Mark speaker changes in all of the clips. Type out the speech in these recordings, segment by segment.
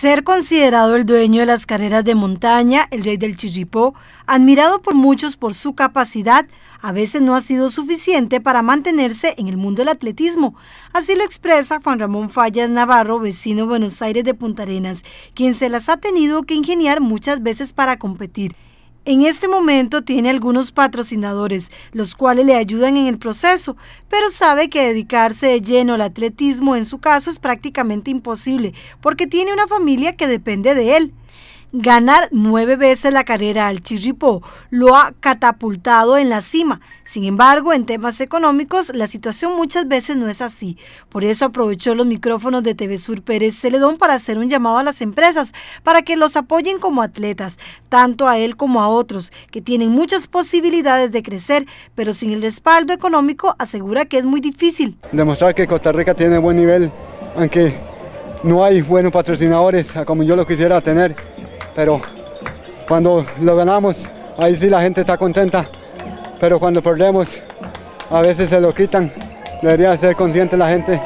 Speaker 1: ser considerado el dueño de las carreras de montaña, el rey del Chiripó, admirado por muchos por su capacidad, a veces no ha sido suficiente para mantenerse en el mundo del atletismo. Así lo expresa Juan Ramón Fallas Navarro, vecino de Buenos Aires de Punta Arenas, quien se las ha tenido que ingeniar muchas veces para competir. En este momento tiene algunos patrocinadores, los cuales le ayudan en el proceso, pero sabe que dedicarse de lleno al atletismo en su caso es prácticamente imposible, porque tiene una familia que depende de él. Ganar nueve veces la carrera al Chirripó lo ha catapultado en la cima. Sin embargo, en temas económicos, la situación muchas veces no es así. Por eso aprovechó los micrófonos de TV Sur Pérez Celedón para hacer un llamado a las empresas para que los apoyen como atletas, tanto a él como a otros, que tienen muchas posibilidades de crecer, pero sin el respaldo económico asegura que es muy difícil.
Speaker 2: Demostrar que Costa Rica tiene buen nivel, aunque no hay buenos patrocinadores como yo lo quisiera tener pero cuando lo ganamos, ahí sí la gente está contenta, pero cuando perdemos, a veces se lo quitan. Debería ser consciente la gente,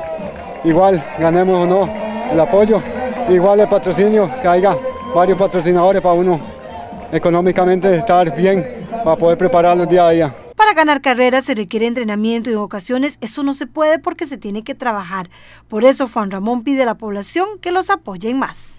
Speaker 2: igual ganemos o no el apoyo, igual el patrocinio, que haya varios patrocinadores para uno económicamente estar bien, para poder prepararlos día a día.
Speaker 1: Para ganar carreras se requiere entrenamiento y en ocasiones eso no se puede porque se tiene que trabajar. Por eso Juan Ramón pide a la población que los apoyen más.